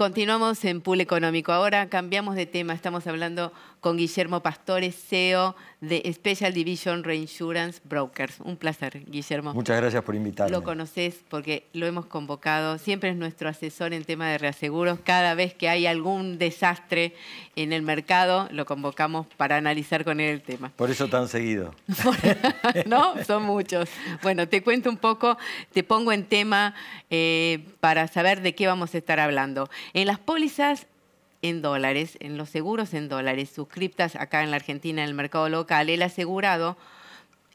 Continuamos en Pool Económico. Ahora cambiamos de tema, estamos hablando con Guillermo Pastores, CEO de Special Division Reinsurance Brokers. Un placer, Guillermo. Muchas gracias por invitarme. Lo conoces porque lo hemos convocado, siempre es nuestro asesor en tema de reaseguros. Cada vez que hay algún desastre en el mercado, lo convocamos para analizar con él el tema. Por eso tan seguido. no, son muchos. Bueno, te cuento un poco, te pongo en tema eh, para saber de qué vamos a estar hablando. En las pólizas en dólares, en los seguros en dólares, suscriptas acá en la Argentina en el mercado local, el asegurado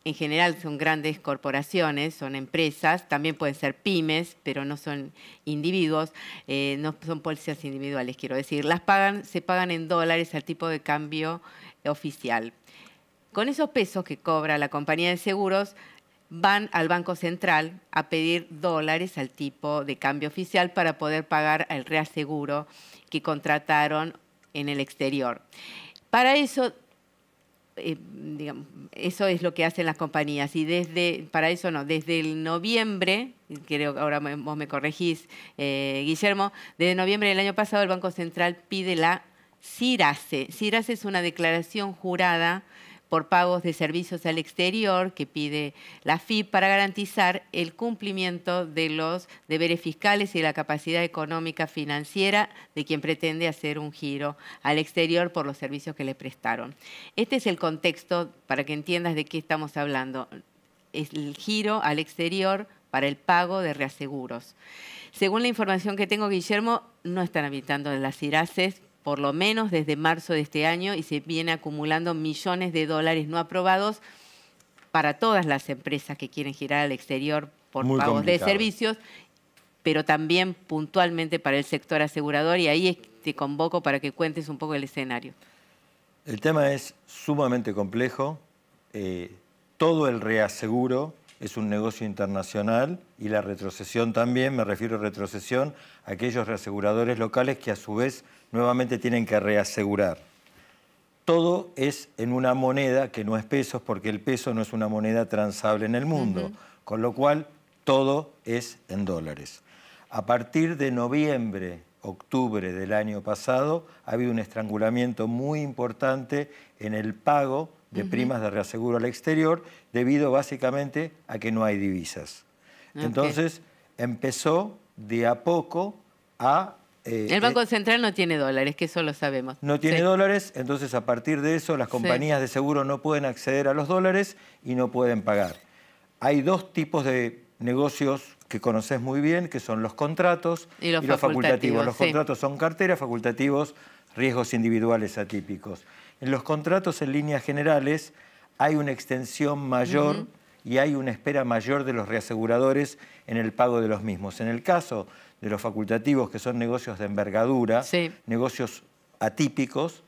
en general son grandes corporaciones, son empresas, también pueden ser pymes, pero no son individuos, eh, no son pólizas individuales, quiero decir. Las pagan, se pagan en dólares al tipo de cambio oficial. Con esos pesos que cobra la compañía de seguros, van al Banco Central a pedir dólares al tipo de cambio oficial para poder pagar el reaseguro que contrataron en el exterior. Para eso, eh, eso es lo que hacen las compañías. Y desde, para eso no, desde el noviembre, creo que ahora vos me corregís, eh, Guillermo, desde noviembre del año pasado el Banco Central pide la CIRACE. CIRACE es una declaración jurada por pagos de servicios al exterior que pide la FIP para garantizar el cumplimiento de los deberes fiscales y la capacidad económica financiera de quien pretende hacer un giro al exterior por los servicios que le prestaron. Este es el contexto para que entiendas de qué estamos hablando. Es el giro al exterior para el pago de reaseguros. Según la información que tengo, Guillermo, no están habitando en las IRACES, por lo menos desde marzo de este año y se viene acumulando millones de dólares no aprobados para todas las empresas que quieren girar al exterior por pagos de servicios, pero también puntualmente para el sector asegurador y ahí te convoco para que cuentes un poco el escenario. El tema es sumamente complejo. Eh, todo el reaseguro es un negocio internacional y la retrocesión también, me refiero a retrocesión, aquellos reaseguradores locales que a su vez nuevamente tienen que reasegurar. Todo es en una moneda que no es pesos, porque el peso no es una moneda transable en el mundo, con lo cual todo es en dólares. A partir de noviembre, octubre del año pasado, ha habido un estrangulamiento muy importante en el pago de primas de reaseguro al exterior, debido básicamente a que no hay divisas. Entonces, empezó de a poco a eh, el Banco eh, Central no tiene dólares, que eso lo sabemos. No tiene dólares, entonces a partir de eso las compañías de seguro no pueden acceder a los dólares y no pueden pagar. Hay dos tipos de negocios que conoces muy bien, que son los contratos y los, facultativos. Los contratos son carteras, facultativos, riesgos individuales atípicos. En los contratos en líneas generales hay una extensión mayor y hay una espera mayor de los reaseguradores en el pago de los mismos. En el caso de los facultativos, que son negocios de envergadura, negocios atípicos,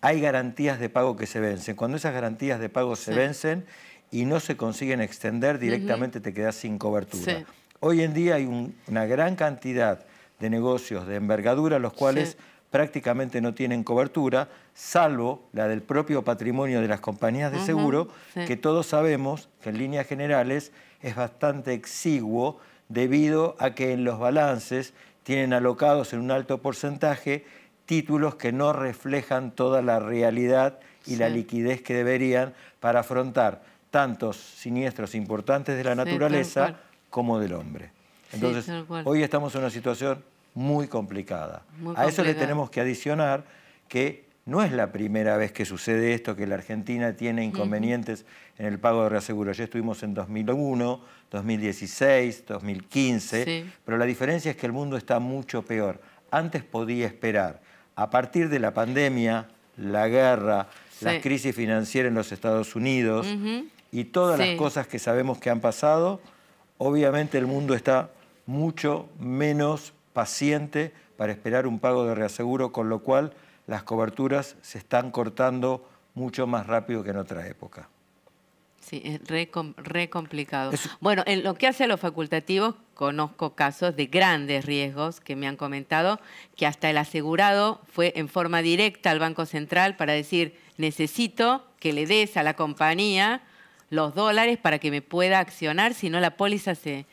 hay garantías de pago que se vencen. Cuando esas garantías de pago se vencen y no se consiguen extender, directamente te quedas sin cobertura. Hoy en día hay una gran cantidad de negocios de envergadura, los cuales prácticamente no tienen cobertura, salvo la del propio patrimonio de las compañías de seguro, que todos sabemos que en líneas generales es bastante exiguo debido a que en los balances tienen alocados en un alto porcentaje títulos que no reflejan toda la realidad y la liquidez que deberían para afrontar tantos siniestros importantes de la naturaleza como del hombre. Entonces, hoy estamos en una situación muy complicada. a eso le tenemos que adicionar que no es la primera vez que sucede esto, que la Argentina tiene inconvenientes en el pago de reaseguro. Ya estuvimos en 2001, 2016, 2015, pero la diferencia es que el mundo está mucho peor. Antes podía esperar. A partir de la pandemia, la guerra, la crisis financiera en los Estados Unidos y todas las cosas que sabemos que han pasado, obviamente el mundo está mucho menos paciente para esperar un pago de reaseguro, con lo cual las coberturas se están cortando mucho más rápido que en otra época. Sí, es re, complicado. Bueno, en lo que hace a los facultativos, conozco casos de grandes riesgos que me han comentado que hasta el asegurado fue en forma directa al Banco Central para decir, necesito que le des a la compañía los dólares para que me pueda accionar, si no la póliza se,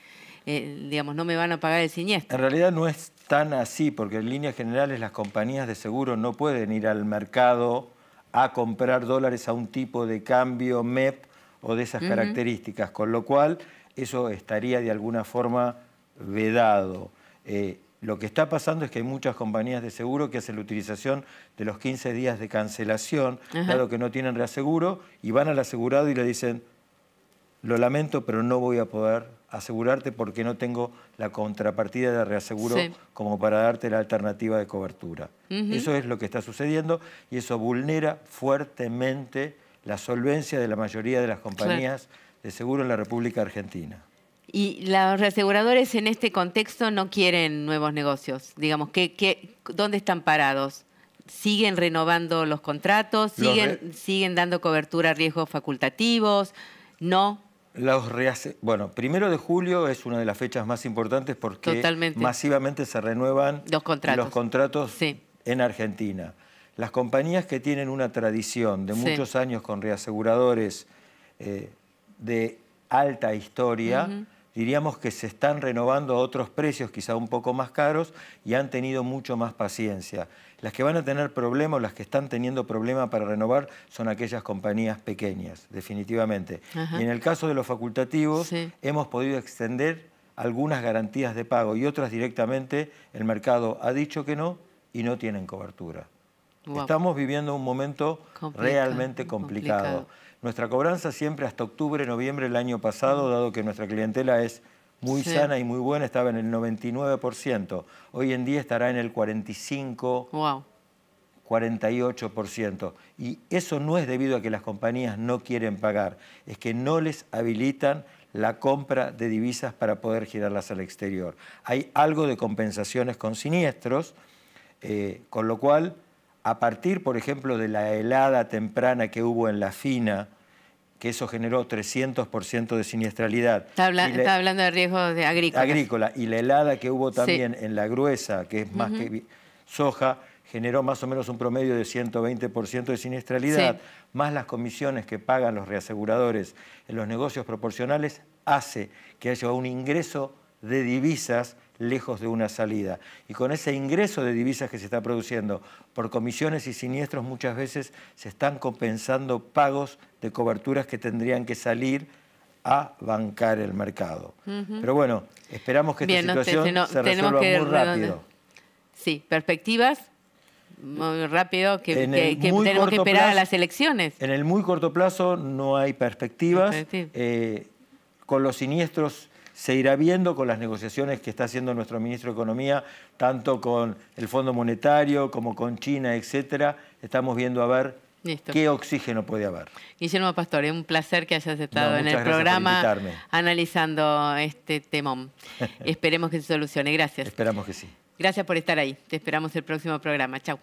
eh, digamos, no me van a pagar el siniestro. En realidad no es tan así, porque en líneas generales las compañías de seguro no pueden ir al mercado a comprar dólares a un tipo de cambio MEP o de esas características, con lo cual eso estaría de alguna forma vedado. Eh, lo que está pasando es que hay muchas compañías de seguro que hacen la utilización de los 15 días de cancelación, dado que no tienen reaseguro, y van al asegurado y le dicen, lo lamento, pero no voy a poder asegurarte porque no tengo la contrapartida de reaseguro como para darte la alternativa de cobertura. Eso es lo que está sucediendo y eso vulnera fuertemente la solvencia de la mayoría de las compañías de seguro en la República Argentina. Y los reaseguradores en este contexto no quieren nuevos negocios. Digamos, que dónde están parados? ¿Siguen renovando los contratos? ¿Siguen, siguen dando cobertura a riesgos facultativos? ¿No? Los Bueno, primero de julio es una de las fechas más importantes porque masivamente se renuevan los contratos, en Argentina. Las compañías que tienen una tradición de muchos años con reaseguradores eh, de alta historia, diríamos que se están renovando a otros precios quizá un poco más caros y han tenido mucho más paciencia. Las que van a tener problemas, las que están teniendo problemas para renovar, son aquellas compañías pequeñas, definitivamente. Y en el caso de los facultativos, hemos podido extender algunas garantías de pago y otras directamente el mercado ha dicho que no y no tienen cobertura. Estamos viviendo un momento realmente complicado. Nuestra cobranza siempre hasta octubre, noviembre del año pasado, dado que nuestra clientela es muy sana y muy buena, estaba en el 99%. Hoy en día estará en el 45%, 48%. Y eso no es debido a que las compañías no quieren pagar, es que no les habilitan la compra de divisas para poder girarlas al exterior. Hay algo de compensaciones con siniestros, eh, con lo cual a partir, por ejemplo, de la helada temprana que hubo en La Fina, que eso generó 300% de siniestralidad. Está, hablando de riesgo de agrícola. Y la helada que hubo también en la gruesa, que es más que soja, generó más o menos un promedio de 120% de siniestralidad, más las comisiones que pagan los reaseguradores en los negocios proporcionales, hace que haya un ingreso de divisas lejos de una salida. Y con ese ingreso de divisas que se está produciendo por comisiones y siniestros muchas veces se están compensando pagos de coberturas que tendrían que salir a bancar el mercado. Pero bueno, esperamos que esta situación se resuelva muy rápido. Sí, perspectivas muy rápido que, tenemos que esperar a las elecciones. En el muy corto plazo no hay perspectivas. Eh, con los siniestros se irá viendo con las negociaciones que está haciendo nuestro ministro de Economía, tanto con el Fondo Monetario como con China, etcétera. Estamos viendo a ver qué oxígeno puede haber. Guillermo Pastor, es un placer que hayas estado en el programa analizando este temón. Esperemos que se solucione. Gracias. Esperamos que sí. Gracias por estar ahí. Te esperamos el próximo programa. Chao.